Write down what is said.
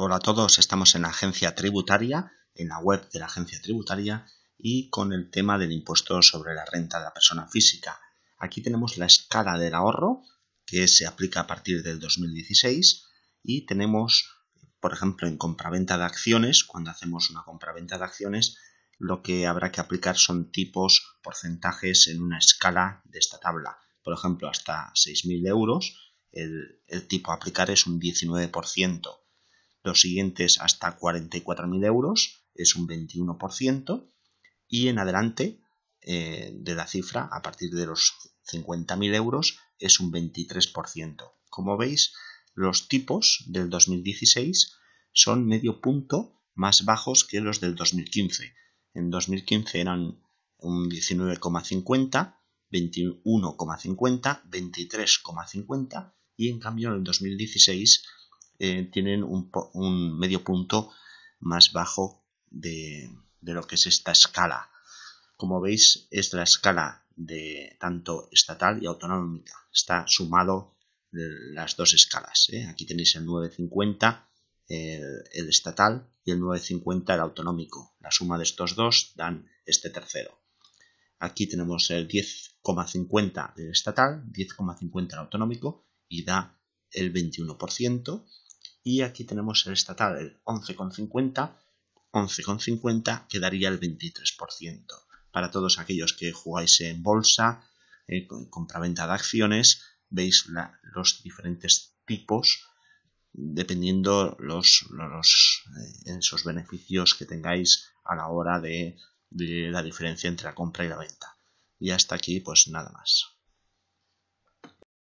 Hola a todos, estamos en la Agencia Tributaria, en la web de la Agencia Tributaria y con el tema del impuesto sobre la renta de la persona física. Aquí tenemos la escala del ahorro que se aplica a partir del 2016 y tenemos, por ejemplo, en compraventa de acciones, cuando hacemos una compraventa de acciones, lo que habrá que aplicar son tipos, porcentajes en una escala de esta tabla. Por ejemplo, hasta 6.000 euros, el, el tipo a aplicar es un 19% los siguientes hasta 44.000 euros, es un 21%, y en adelante eh, de la cifra, a partir de los 50.000 euros, es un 23%. Como veis, los tipos del 2016 son medio punto más bajos que los del 2015. En 2015 eran un 19,50, 21,50, 23,50 y en cambio en el 2016 eh, tienen un, medio punto más bajo de, lo que es esta escala. Como veis, es la escala de tanto estatal y autonómica. Está sumado las dos escalas. ¿eh? Aquí tenéis el 950, el, el, estatal, y el 950, el autonómico. La suma de estos dos dan este tercero. Aquí tenemos el 10,50 del estatal, 10,50 el autonómico, y da el 21% y aquí tenemos el estatal, el 11,50, 11,50 quedaría el 23%. Para todos aquellos que jugáis en bolsa, eh, compra compraventa de acciones, veis los diferentes tipos dependiendo los, los eh, esos beneficios que tengáis a la hora de la diferencia entre la compra y la venta. Y hasta aquí, pues nada más.